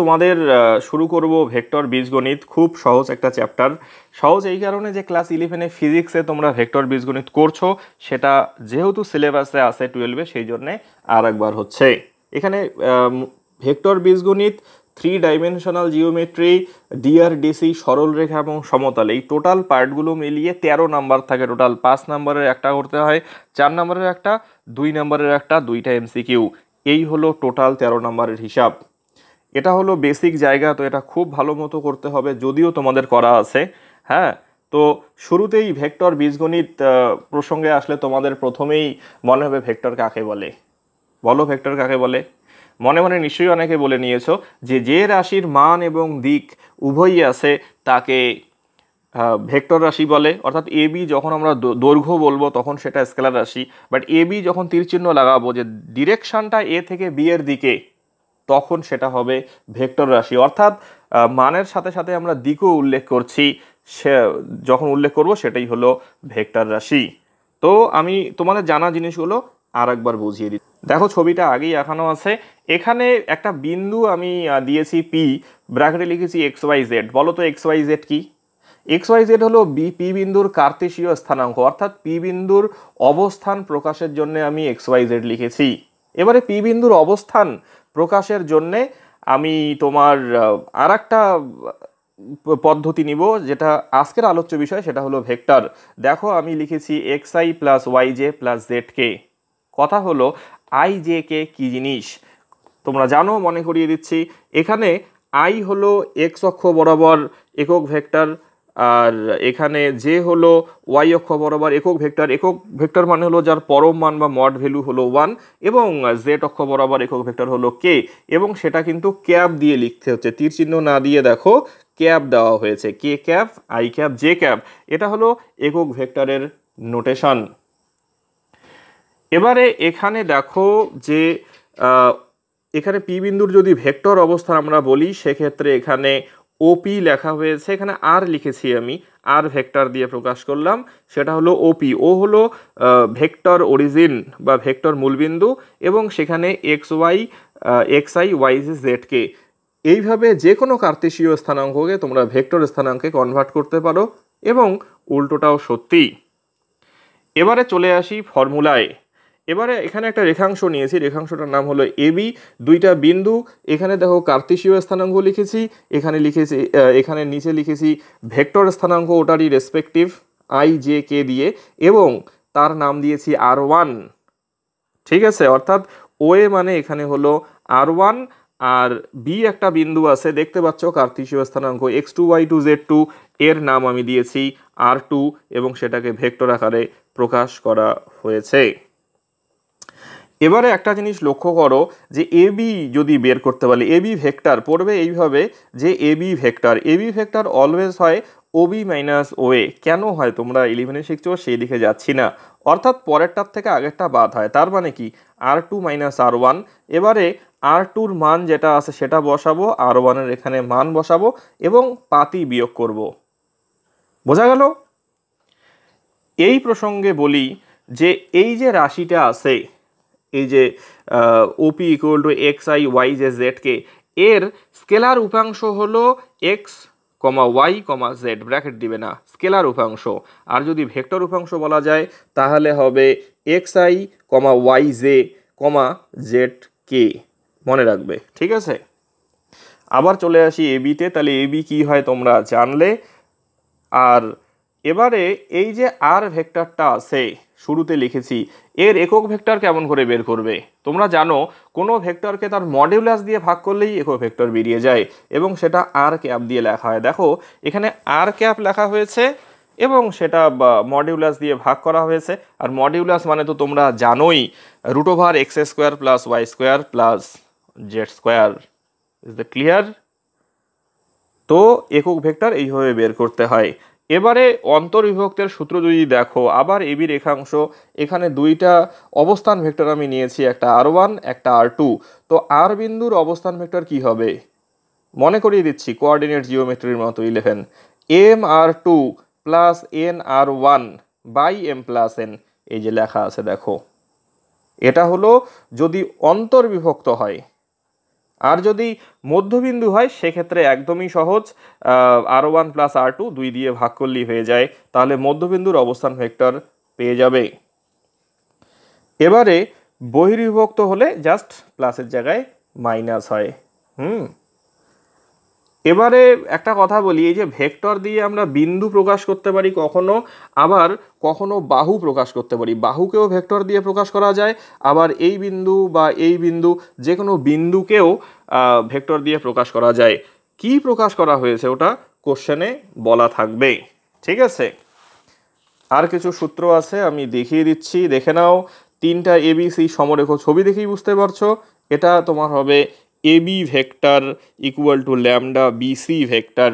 তোমাদের শুরু করব ভেক্টর বীজগণিত খুব সহজ একটা চ্যাপ্টার সহজ এই কারণে যে ক্লাস ইলেভেনে ফিজিক্সে তোমরা ভেক্টর বীজগণিত করছো সেটা যেহেতু সিলেবাসে আছে টুয়েলভে সেই জন্যে আর একবার হচ্ছে এখানে ভেক্টর বীজগণিত থ্রি ডাইমেনশনাল জিওমেট্রি ডিআরডিসি সরলরেখা এবং সমতল এই টোটাল পার্টগুলো মিলিয়ে ১৩ নাম্বার থাকে টোটাল পাঁচ নাম্বারের একটা করতে হয় চার নাম্বারের একটা দুই নাম্বারের একটা দুইটা এমসিকিউ এই হলো টোটাল ১৩ নাম্বারের হিসাব এটা হলো বেসিক জায়গা তো এটা খুব ভালো মতো করতে হবে যদিও তোমাদের করা আছে হ্যাঁ তো শুরুতেই ভেক্টর বীজগণিত প্রসঙ্গে আসলে তোমাদের প্রথমেই মনে হবে ভেক্টর কাকে বলে বলো ভেক্টর কাকে বলে মনে মনে নিশ্চয়ই অনেকে বলে নিয়েছো যে যে রাশির মান এবং দিক উভয়ই আছে তাকে ভেক্টর রাশি বলে অর্থাৎ এ বি যখন আমরা দৈর্ঘ্য বলবো তখন সেটা স্কেলার রাশি বাট এ বি যখন তীরচিহ্ন লাগাবো যে ডিরেকশানটা এ থেকে বি এর দিকে তখন সেটা হবে ভেক্টর রাশি অর্থাৎ মানের সাথে সাথে আমরা দিকও উল্লেখ করছি সে যখন উল্লেখ করব সেটাই হলো ভেক্টর রাশি তো আমি তোমাদের জানা জিনিসগুলো আর একবার বুঝিয়ে দিই দেখো ছবিটা আগেই এখানো আছে এখানে একটা বিন্দু আমি দিয়েছি পি ব্র্যাকেটে লিখেছি এক্স ওয়াই জেড বলো তো এক্স ওয়াই জেড কী এক্স ওয়াই জেড হলো বি পি বিন্দুর কার্তেশীয় স্থানাঙ্ক অর্থাৎ পি বিন্দুর অবস্থান প্রকাশের জন্য আমি এক্স ওয়াই জেড লিখেছি এবারে পি বিন্দুর অবস্থান প্রকাশের জন্যে আমি তোমার আর একটা পদ্ধতি নিব যেটা আজকের আলোচ্য বিষয় সেটা হলো ভেক্টর দেখো আমি লিখেছি X I plus Y J plus Z K কথা হলো আই জে কে কী জিনিস তোমরা জানো মনে করিয়ে দিচ্ছি এখানে আই হলো এক্স অক্ষ বরাবর একক ভেক্টর আর এখানে যে হলো ওয়াই অক্ষ বরাবর একক ভেক্টর একক ভেক্টর মানে হলো যার পরম মান বা মড ভ্যালু হলো ওয়ান এবং জেড অক্ষ বরাবর একক ভেক্টর হলো কে এবং সেটা কিন্তু ক্যাপ দিয়ে লিখতে হচ্ছে তীর চিহ্ন না দিয়ে দেখো ক্যাপ দেওয়া হয়েছে K cap I cap J cap এটা হলো একক ভেক্টরের নোটেশন এবারে এখানে দেখো যে এখানে পি বিন্দুর যদি ভেক্টর অবস্থান আমরা বলি সেক্ষেত্রে এখানে ওপি লেখা হয়েছে এখানে আর লিখেছি আমি আর ভেক্টর দিয়ে প্রকাশ করলাম সেটা হলো ওপি ও হলো ভেক্টর অরিজিন বা ভেক্টর মূলবিন্দু এবং সেখানে X Y X I Y জেডকে এইভাবে যে কোনো কার্তেশীয় স্থানাঙ্ককে তোমরা ভেক্টর স্থানাঙ্কে কনভার্ট করতে পারো এবং উল্টোটাও সত্যি এবারে চলে আসি ফর্মুলায় এবারে এখানে একটা রেখাংশ নিয়েছি রেখাংশটার নাম হলো এবি দুইটা বিন্দু এখানে দেখো কার্তিসীয় স্থানাঙ্ক লিখেছি এখানে লিখেছি এখানে নিচে লিখেছি ভেক্টর স্থানাঙ্ক ওটারই রেসপেক্টিভ আই জে কে দিয়ে এবং তার নাম দিয়েছি আর ওয়ান ঠিক আছে অর্থাৎ ও এ মানে এখানে হলো আর ওয়ান আর বি একটা বিন্দু আছে দেখতে পাচ্ছ কার্তিসীয় স্থানাঙ্ক X two Y two Z two এর নাম আমি দিয়েছি আর টু এবং সেটাকে ভেক্টর আকারে প্রকাশ করা হয়েছে এবারে একটা জিনিস লক্ষ্য করো যে এবি যদি বের করতে এ এবি ভেক্টর পড়বে এইভাবে যে AB vector AB vector always হয় ওবি মাইনাস ওয়ে কেন হয় তোমরা ইলেভেনে শিখছো সেই দিকে যাচ্ছি না অর্থাৎ পরেরটার থেকে আগেরটা বাদ হয় তার মানে কি R two minus R one এবারে আর টুর মান যেটা আছে সেটা বসাবো আর ওয়ানের এখানে মান বসাবো এবং পাতি বিয়োগ করব। বোঝা গেল এই প্রসঙ্গে বলি যে এই যে রাশিটা আছে এই যে OP equal to X I Y J জেডকে এর স্কেলার উপাংশ হলো X comma Y comma Z bracket দিবে না স্কেলার উপাংশ আর যদি ভেক্টর উপাংশ বলা যায় তাহলে হবে X I comma Y J comma Z K মনে রাখবে ঠিক আছে আবার চলে আসি এবিতে তাহলে এবি কি হয় তোমরা জানলে আর এবারে এই যে আর ভেক্টরটা আছে শুরুতে লিখেছি এর একক ভেক্টর কেমন করে বের করবে তোমরা জানো কোনো ভেক্টরকে তার মডিউলাস দিয়ে ভাগ করলেই একক ভেক্টর বেরিয়ে যায় এবং সেটা আর ক্যাপ দিয়ে লেখা হয় দেখো এখানে আর ক্যাপ লেখা হয়েছে এবং সেটা মডিউলাস দিয়ে ভাগ করা হয়েছে আর মডিউলাস মানে তো তোমরা জানোই root over X square plus Y square plus Z square is the clear তো একক ভেক্টর এইভাবে বের করতে হয় এবারে অন্তর্বিভক্তের সূত্র যদি দেখো আবার এবি রেখাংশ এখানে দুইটা অবস্থান ভেক্টর আমি নিয়েছি একটা আর ওয়ান একটা আর টু তো আর বিন্দুর অবস্থান ভেক্টর কি হবে মনে করিয়ে দিচ্ছি কোয়ার্ডিনেট জিওমেট্রির মতো eleven M R two plus N R one by M plus N এই যে লেখা আছে দেখো এটা হলো যদি অন্তর্বিভক্ত হয় আর যদি মধ্যবিন্দু হয় সেক্ষেত্রে একদমই সহজ R one plus R two দুই দিয়ে ভাগ করলেই হয়ে যায় তাহলে মধ্যবিন্দুর অবস্থান ভেক্টর পেয়ে যাবে এবারে বহির্বিভক্ত হলে জাস্ট প্লাসের জায়গায় মাইনাস হয় হুম এবারে একটা কথা বলি এই যে ভেক্টর দিয়ে আমরা বিন্দু প্রকাশ করতে পারি কখনো আবার কখনো বাহু প্রকাশ করতে পারি বাহুকেও ভেক্টর দিয়ে প্রকাশ করা যায় আবার এই বিন্দু বা এই বিন্দু যে কোনো বিন্দুকেও ভেক্টর দিয়ে প্রকাশ করা যায় কি প্রকাশ করা হয়েছে ওটা কোশ্চেনে বলা থাকবে ঠিক আছে আর কিছু সূত্র আছে আমি দেখিয়ে দিচ্ছি দেখে নাও তিনটা এবিসি সমরেখ ছবি দেখেই বুঝতে পারছো এটা তোমার হবে AB vector equal to lambda BC vector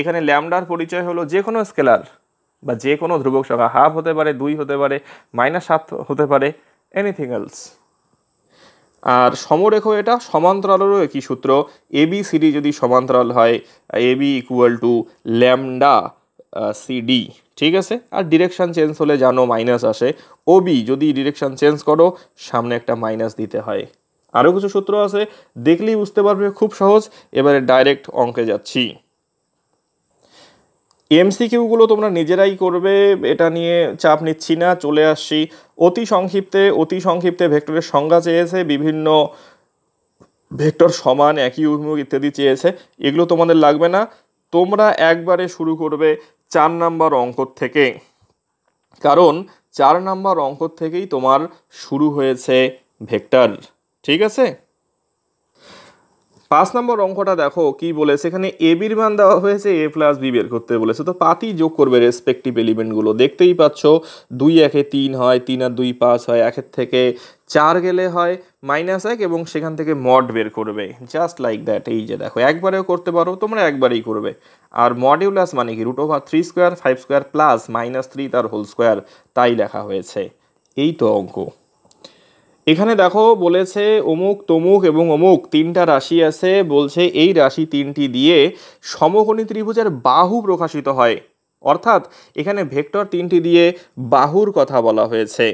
এখানে ল্যামডার পরিচয় হলো যে কোনো স্কেলার বা যে কোনো ধ্রুবক সংখ্যা হাফ হতে পারে দুই হতে পারে মাইনাস সাত হতে পারে এনিথিং এলস আর সমরেখ এটা সমান্তরালেরও একই সূত্র এবি সিডি যদি সমান্তরাল হয় AB equal to lambda CD ঠিক আছে আর ডিরেকশান চেঞ্জ হলে জানো মাইনাস আসে ওবি যদি ডিরেকশান চেঞ্জ করো সামনে একটা মাইনাস দিতে হয় আরও কিছু সূত্র আছে দেখলেই বুঝতে পারবে খুব সহজ এবারে ডাইরেক্ট অঙ্কে যাচ্ছি এমসিকিউগুলো তোমরা নিজেরাই করবে এটা নিয়ে চাপ নিচ্ছি না চলে আসছি অতি সংক্ষিপ্তে অতি সংক্ষিপ্তে ভেক্টরের সংজ্ঞা চেয়েছে বিভিন্ন ভেক্টর সমান একই অভিমুখ ইত্যাদি চেয়েছে এগুলো তোমাদের লাগবে না তোমরা একবারে শুরু করবে চার নাম্বার অঙ্ক থেকে কারণ চার নাম্বার অঙ্ক থেকেই তোমার শুরু হয়েছে ভেক্টর ঠিক আছে পাঁচ নম্বর অঙ্কটা দেখো কি বলেছে এখানে এ বির মান দেওয়া হয়েছে এ প্লাস বি বের করতে বলেছে তো পাতি যোগ করবে রেসপেক্টিভ এলিমেন্টগুলো দেখতেই পাচ্ছ দুই একে তিন হয় তিন আর দুই পাঁচ হয় একের থেকে চার গেলে হয় মাইনাস এক এবং সেখান থেকে মড বের করবে জাস্ট লাইক দ্যাট এই যে দেখো একবারেও করতে পারো তোমরা একবারেই করবে আর মডিউলাস মানে কি root over three square five square plus minus three তার হোল স্কোয়ার তাই লেখা হয়েছে এই তো অঙ্ক এখানে দেখো বলেছে অমুক তমুক এবং অমুক তিনটা রাশি আছে বলছে এই রাশি তিনটি দিয়ে সমকোণী ত্রিভুজের বাহু প্রকাশিত হয় অর্থাৎ এখানে ভেক্টর তিনটি দিয়ে বাহুর কথা বলা হয়েছে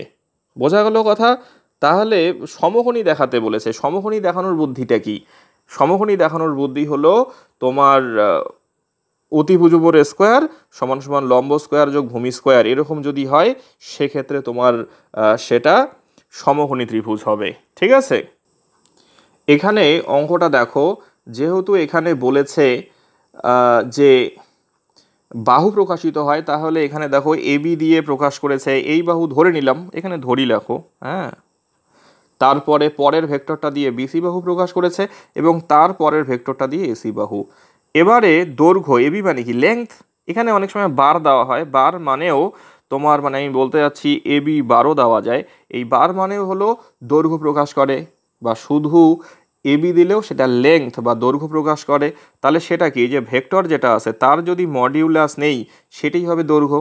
বোঝা গেল কথা তাহলে সমকোণী দেখাতে বলেছে সমকোণী দেখানোর বুদ্ধিটা কি সমকোণী দেখানোর বুদ্ধি হলো তোমার অতিভুজবর স্কোয়ার সমান সমান লম্ব স্কোয়ার যোগ ভূমি স্কোয়ার এরকম যদি হয় সেক্ষেত্রে তোমার সেটা সমহনি ত্রিভুজ হবে ঠিক আছে এখানে অঙ্কটা দেখো যেহেতু এখানে বলেছে যে বাহু প্রকাশিত হয় তাহলে এখানে দেখো এবি দিয়ে প্রকাশ করেছে এই বাহু ধরে নিলাম এখানে ধরি লেখো হ্যাঁ তারপরে পরের ভেক্টরটা দিয়ে বিসি বাহু প্রকাশ করেছে এবং তার পরের ভেক্টরটা দিয়ে এসি বাহু এবারে দৈর্ঘ্য এবি মানে কি লেংথ এখানে অনেক সময় বার দেওয়া হয় বার মানেও তোমার মানে আমি বলতে যাচ্ছি এ বি বারও দেওয়া যায় এই বার মানে হলো দৈর্ঘ্য প্রকাশ করে বা শুধু এবি দিলেও সেটা লেংথ বা দৈর্ঘ্য প্রকাশ করে তাহলে সেটা কি যে ভেক্টর যেটা আছে তার যদি মডিউলাস নেই সেটাই হবে দৈর্ঘ্য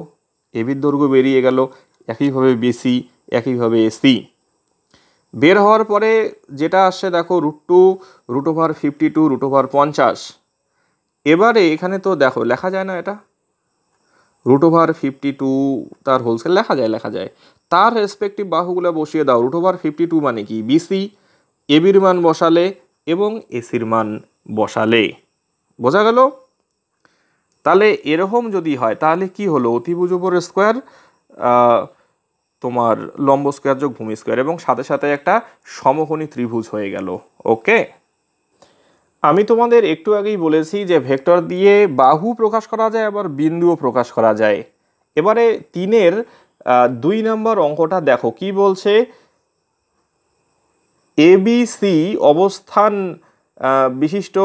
এবির দৈর্ঘ্য বেরিয়ে গেল একইভাবে বিসি একইভাবে এসি বের হওয়ার পরে যেটা আসছে দেখো root two root over fifty two root over পঞ্চাশ এবারে এখানে তো দেখো লেখা যায় না এটা রুট ওভার ফিফটি টু তার হোলসেল লেখা যায় লেখা যায় তার রেসপেক্টিভ বাহুগুলো বসিয়ে দাও রুট ওভার ফিফটি টু মানে কি বিসি এবির মান বসালে এবং এসির মান বসালে বোঝা গেল তাহলে এরকম যদি হয় তাহলে কি হলো অতিভুজ উপর স্কোয়ার তোমার লম্ব স্কোয়ার যোগ ভূমি স্কোয়ার এবং সাথে সাথে একটা সমকোণী ত্রিভুজ হয়ে গেল ওকে আমি তোমাদের একটু আগেই বলেছি যে ভেক্টর দিয়ে বাহু প্রকাশ করা যায় আবার বিন্দুও প্রকাশ করা যায় এবারে তিনের দুই নম্বর অঙ্কটা দেখো কি বলছে এবিসি অবস্থান বিশিষ্ট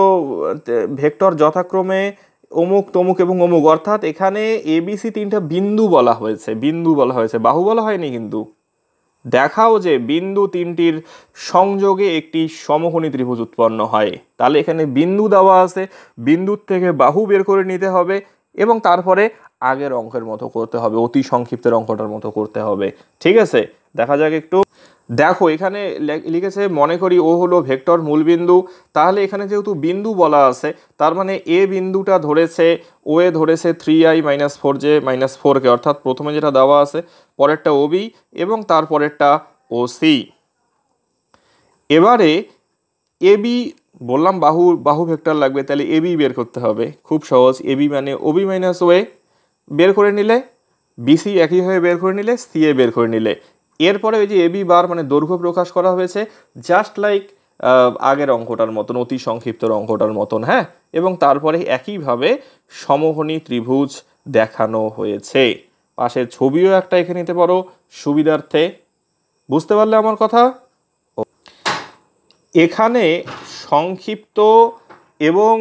ভেক্টর যথাক্রমে অমুক তমুক এবং অমুক অর্থাৎ এখানে এবিসি তিনটা বিন্দু বলা হয়েছে বিন্দু বলা হয়েছে বাহু বলা হয়নি কিন্তু দেখাও যে বিন্দু তিনটির সংযোগে একটি সমকোণী ত্রিভুজ উৎপন্ন হয় তাহলে এখানে বিন্দু দেওয়া আছে বিন্দুর থেকে বাহু বের করে নিতে হবে এবং তারপরে আগের অঙ্কের মতো করতে হবে অতি সংক্ষিপ্তের অঙ্কটার মতো করতে হবে ঠিক আছে দেখা যাক একটু দেখো এখানে লিখেছে মনে করি ও হলো ভেক্টর মূলবিন্দু তাহলে এখানে যেহেতু বিন্দু বলা আছে তার মানে এ বিন্দুটা ধরেছে ও এ ধরেছে three I minus four J minus four K অর্থাৎ প্রথমে যেটা দেওয়া আছে পরেরটা ও বি এবং তারপরেরটা ও সি এবারে এ বি বললাম বাহু বাহু ভেক্টর লাগবে তাহলে এ বি বের করতে হবে খুব সহজ এ বি মানে ও বি মাইনাস ওয়ে বের করে নিলে বিসি একইভাবে বের করে নিলে সি এ বের করে নিলে এরপরে ওই যে এবি বার মানে দৈর্ঘ্য প্রকাশ করা হয়েছে জাস্ট লাইক আগের অঙ্কটার মতন অতি সংক্ষিপ্ত অঙ্কটার মতন হ্যাঁ এবং তারপরে একইভাবে সমঘনী ত্রিভুজ দেখানো হয়েছে পাশের ছবিও একটা এঁকে নিতে পারো সুবিধার্থে বুঝতে পারলে আমার কথা এখানে সংক্ষিপ্ত এবং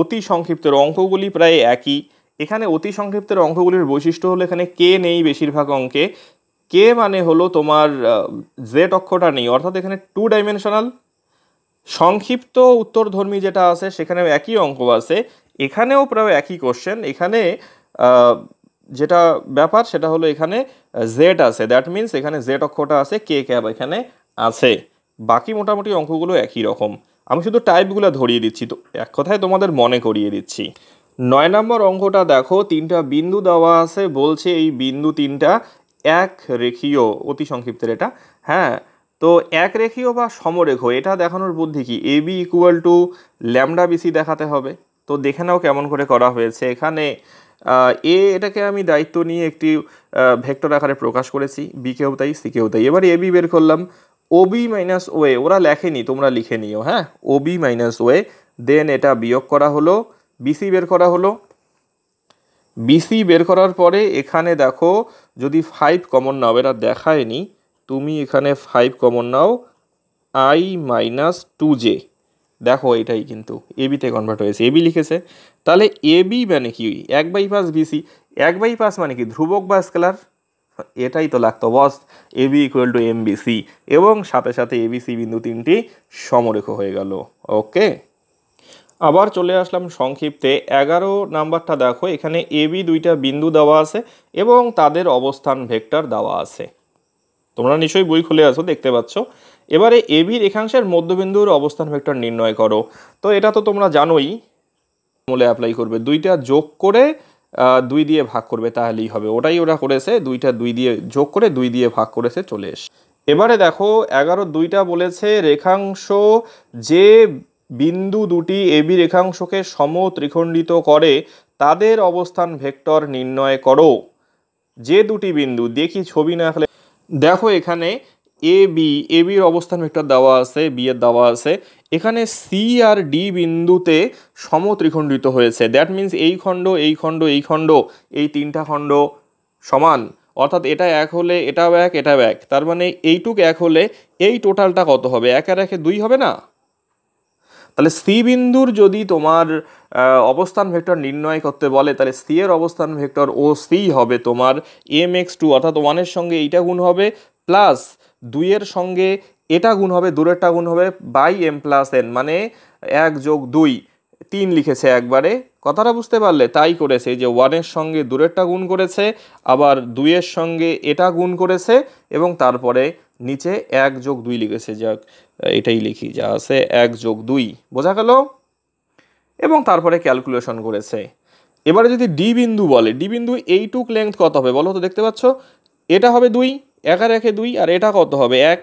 অতি সংক্ষিপ্তের অঙ্কগুলি প্রায় একই এখানে অতি সংক্ষিপ্তের অঙ্কগুলির বৈশিষ্ট্য হলো এখানে কে নেই বেশিরভাগ অঙ্কে কে মানে হলো তোমার জেড অক্ষটা নেই অর্থাৎ এখানে টু ডাইমেনশনাল সংক্ষিপ্ত উত্তরধর্মী যেটা আছে সেখানেও একই অঙ্ক আছে এখানেও প্রায় একই কোশ্চেন এখানে যেটা ব্যাপার সেটা হলো এখানে জেড আছে দ্যাট মিন্স এখানে জেড অক্ষটা আছে কে ক্যাব এখানে আছে বাকি মোটামুটি অঙ্কগুলো একই রকম আমি শুধু টাইপগুলো ধরিয়ে দিচ্ছি তো এক কথায় তোমাদের মনে করিয়ে দিচ্ছি নয় নম্বর অঙ্কটা দেখো তিনটা বিন্দু দেওয়া আছে বলছে এই বিন্দু তিনটা এক রেখীয় অতি সংক্ষিপ্তের এটা হ্যাঁ তো এক রেখীয় বা সমরেখ এটা দেখানোর বুদ্ধি কি A B equal to lambda BC দেখাতে হবে তো দেখে নাও কেমন করে করা হয়েছে এখানে এ এটাকে আমি দায়িত্ব নিয়ে একটি ভেক্টর আকারে প্রকাশ করেছি বি কেউ তাই সি কেউ তাই এবার এ বি বের করলাম ও বি মাইনাস ওয়ে ওরা লেখেনি তোমরা লিখে নিও হ্যাঁ O B minus O A then এটা বিয়োগ করা হলো বিসি বের করা হলো বিসি বের করার পরে এখানে দেখো যদি ফাইভ কমন নাও এরা দেখায়নি তুমি এখানে ফাইভ কমন নাও আই মাইনাস টু জে দেখো এটাই কিন্তু এবিতে কনভার্ট হয়েছে এবি লিখেছে তাহলে এবি মানে কি এক বাই পাস বিসি এক বাই পাস মানে কি ধ্রুবক বা স্কেলার এটাই তো লাগতো boss AB equal to M BC এবং সাথে সাথে এবিসি বিন্দু তিনটি সমরেখ হয়ে গেল ওকে আবার চলে আসলাম সংক্ষিপ্তে এগারো নাম্বারটা দেখো এখানে এ বি দুইটা বিন্দু দেওয়া আছে এবং তাদের অবস্থান ভেক্টর দেওয়া আছে তোমরা নিশ্চয়ই বই খুলে আসো দেখতে পাচ্ছ এবারে এ বি রেখাংশের মধ্যবিন্দুর অবস্থান ভেক্টর নির্ণয় করো তো এটা তো তোমরা জানোই মূলে অ্যাপ্লাই করবে দুইটা যোগ করে দুই দিয়ে ভাগ করবে তাহলেই হবে ওটাই ওরা করেছে দুইটা দুই দিয়ে যোগ করে দুই দিয়ে ভাগ করেছে চলে এস এবারে দেখো এগারো দুইটা বলেছে রেখাংশ যে বিন্দু দুটি এবি রেখাংশকে সম ত্রিখণ্ডিত করে তাদের অবস্থান ভেক্টর নির্ণয় করো যে দুটি বিন্দু দেখি ছবি না হলে দেখো এখানে এ বি এ বির অবস্থান ভেক্টর দেওয়া আছে বি এর দেওয়া আছে এখানে সি আর ডি বিন্দুতে সমত্রিখণ্ডিত হয়েছে দ্যাট মিন্স এই খণ্ড এই খণ্ড এই খণ্ড এই তিনটা খণ্ড সমান অর্থাৎ এটা এক হলে এটাও এক এটাও এক তার মানে এইটুক এক হলে এই টোটালটা কত হবে এক আর একে দুই হবে না তাহলে সি বিন্দুর যদি তোমার অবস্থান ভেক্টর নির্ণয় করতে বলে তাহলে সি এর অবস্থান ভেক্টর ও সি হবে তোমার এম এক্স টু অর্থাৎ ওয়ানের সঙ্গে এইটা গুণ হবে প্লাস দুইয়ের সঙ্গে এটা গুণ হবে দূরেরটা গুণ হবে বাই এম প্লাস এন মানে এক যোগ দুই তিন লিখেছে একবারে কথাটা বুঝতে পারলে তাই করেছে যে ওয়ানের সঙ্গে দূরেরটা গুণ করেছে আবার দুইয়ের সঙ্গে এটা গুণ করেছে এবং তারপরে নিচে এক যোগ দুই লিখেছে যাক এটাই লিখি যা আছে এক যোগ দুই বোঝা গেল এবং তারপরে ক্যালকুলেশন করেছে এবারে যদি ডি বিন্দু বলে ডি বিন্দু এইটুক লেংথ কত হবে বলো তো দেখতে পাচ্ছ এটা হবে দুই একার একে দুই আর এটা কত হবে এক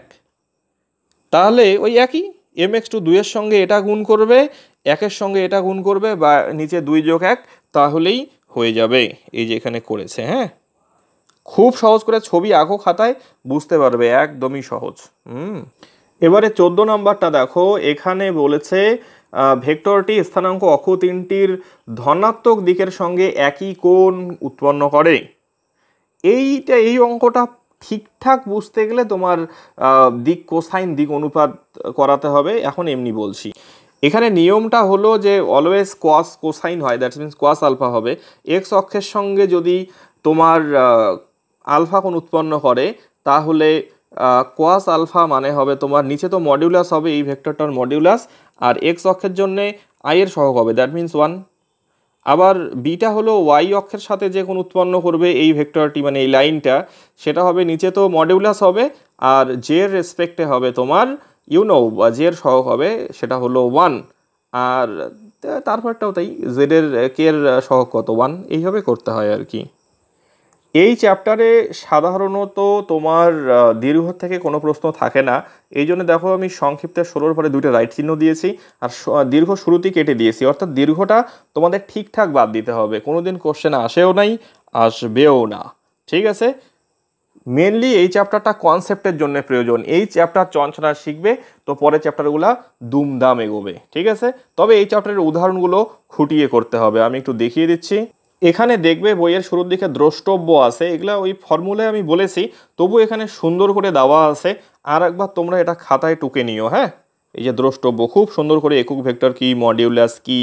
তাহলে ওই একই এম এক্স টু দুইয়ের সঙ্গে এটা গুণ করবে একের সঙ্গে এটা গুণ করবে বা নিচে দুই যোগ এক তাহলেই হয়ে যাবে এই যে এখানে করেছে হ্যাঁ খুব সহজ করে ছবি আঁকো খাতায় বুঝতে পারবে একদমই সহজ হুম এবারে চোদ্দ নম্বরটা দেখো এখানে বলেছে ভেক্টরটি স্থানাঙ্ক অক্ষ তিনটির ধনাত্মক দিকের সঙ্গে একই কোণ উৎপন্ন করে এইটা এই অঙ্কটা ঠিকঠাক বুঝতে গেলে তোমার দিক কোসাইন দিক অনুপাত করাতে হবে এখন এমনি বলছি এখানে নিয়মটা হলো যে অলওয়েজ কোয়াস কোসাইন হয় দ্যাটস মিনস কোয়াস আলফা হবে এক্স অক্ষের সঙ্গে যদি তোমার আলফা কোন উৎপন্ন করে তাহলে কোয়াস আলফা মানে হবে তোমার নিচে তো মডিউলাস হবে এই ভেক্টরটার মডিউলাস আর এক্স অক্ষের জন্যে আইয়ের সহক হবে দ্যাট মিনস ওয়ান আবার বিটা হলো ওয়াই অক্ষের সাথে যে কোন উৎপন্ন করবে এই ভেক্টরটি মানে এই লাইনটা সেটা হবে নিচে তো মডিউলাস হবে আর জের রেসপেক্টে হবে তোমার ইউনো বা জের সহক হবে সেটা হলো ওয়ান আর তারপরটাও তাই জেডের কের সহক কত ওয়ান এইভাবে করতে হয় আর কি এই চ্যাপ্টারে সাধারণত তোমার দীর্ঘ থেকে কোনো প্রশ্ন থাকে না এই জন্য দেখো আমি সংক্ষিপ্তে ষোলোর পরে দুটো রাইট চিহ্ন দিয়েছি আর দীর্ঘ শুরুতেই কেটে দিয়েছি অর্থাৎ দীর্ঘটা তোমাদের ঠিকঠাক বাদ দিতে হবে কোনো দিন কোশ্চেন আসেও নাই আসবেও না ঠিক আছে মেনলি এই চ্যাপ্টারটা কনসেপ্টের জন্য প্রয়োজন এই চ্যাপ্টার চঞ্চনা শিখবে তো পরের চ্যাপ্টারগুলো দুমদাম এগোবে ঠিক আছে তবে এই চ্যাপ্টারের উদাহরণগুলো খুঁটিয়ে করতে হবে আমি একটু দেখিয়ে দিচ্ছি এখানে দেখবে বইয়ের শুরুর দিকে দ্রষ্টব্য আছে এগুলা ওই ফর্মুলায় আমি বলেছি তবু এখানে সুন্দর করে দেওয়া আছে আর একবার তোমরা এটা খাতায় টুকে নিও হ্যাঁ এই যে দ্রষ্টব্য খুব সুন্দর করে একুক ভেক্টর কি মডিউলাস কি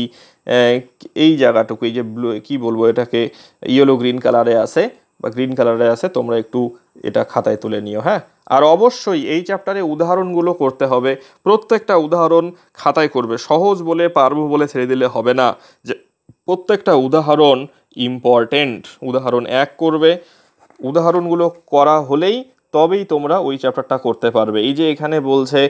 এই জায়গাটুকু এই যে ব্লু কী বলবো এটাকে ইয়েলো গ্রিন কালারে আছে বা গ্রিন কালারে আছে তোমরা একটু এটা খাতায় তুলে নিও হ্যাঁ আর অবশ্যই এই চ্যাপ্টারে উদাহরণগুলো করতে হবে প্রত্যেকটা উদাহরণ খাতায় করবে সহজ বলে পারবো বলে ছেড়ে দিলে হবে না যে প্রত্যেকটা উদাহরণ ইম্পর্টেন্ট উদাহরণ এক করবে উদাহরণগুলো করা হলেই তবেই তোমরা ওই চ্যাপ্টারটা করতে পারবে এই যে এখানে বলছে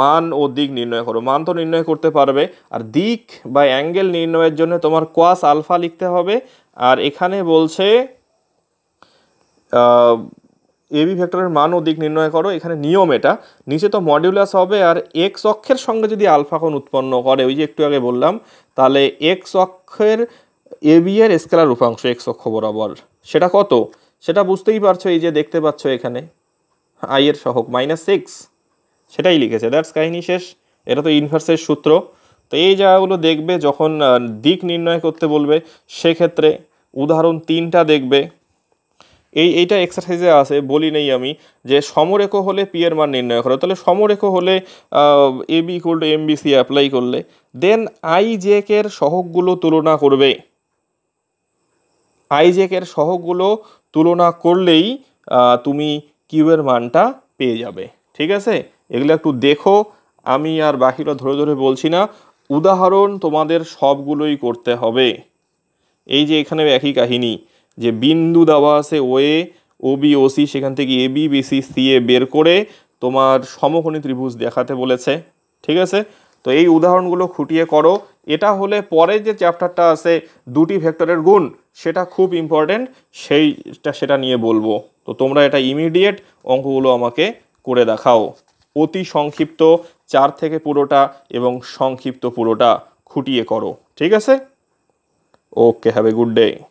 মান ও দিক নির্ণয় করো মান তো নির্ণয় করতে পারবে আর দিক বা অ্যাঙ্গেল নির্ণয়ের জন্য তোমার কোয়াস আলফা লিখতে হবে আর এখানে বলছে এবি ভেক্টরের মান ও দিক নির্ণয় করো এখানে নিয়ম এটা নিচে তো মডিউলাস হবে আর এক্স অক্ষের সঙ্গে যদি আলফা কোন উৎপন্ন করে ওই যে একটু আগে বললাম তাহলে এক্স অক্ষের এ বি এর স্কেলার রূপাংশ এক্স অক্ষ বরাবর সেটা কত সেটা বুঝতেই পারছো এই যে দেখতে পাচ্ছ এখানে আই এর সহক মাইনাস সিক্স সেটাই লিখেছে দ্যাটস কাহিনী শেষ এটা তো ইনভার্সের সূত্র তো এই জায়গাগুলো দেখবে যখন দিক নির্ণয় করতে বলবে সেক্ষেত্রে উদাহরণ তিনটা দেখবে এই এইটা এক্সারসাইজে আছে বলি নেই আমি যে সমরেখ হলে পি এর মান নির্ণয় করো তাহলে সমরেখ হলে A B equal to M B C apply করলে দেন আই জেকের কের তুলনা করবে আইজেকের সহগুলো তুলনা করলেই তুমি কিউয়ের মানটা পেয়ে যাবে ঠিক আছে এগুলো একটু দেখো আমি আর বাকিরা ধরে ধরে বলছি না উদাহরণ তোমাদের সবগুলোই করতে হবে এই যে এখানে একই কাহিনী যে বিন্দু দেওয়া আছে O A O B O C সেখান থেকে A B BC C A বের করে তোমার সমকোণী ত্রিভুজ দেখাতে বলেছে ঠিক আছে তো এই উদাহরণগুলো খুঁটিয়ে করো এটা হলে পরে যে চ্যাপ্টারটা আছে দুটি ভেক্টরের গুণ সেটা খুব ইম্পর্টেন্ট সেইটা সেটা নিয়ে বলবো তো তোমরা এটা ইমিডিয়েট অঙ্কগুলো আমাকে করে দেখাও অতি সংক্ষিপ্ত চার থেকে পুরোটা এবং সংক্ষিপ্ত পুরোটা খুঁটিয়ে করো ঠিক আছে okay have a good day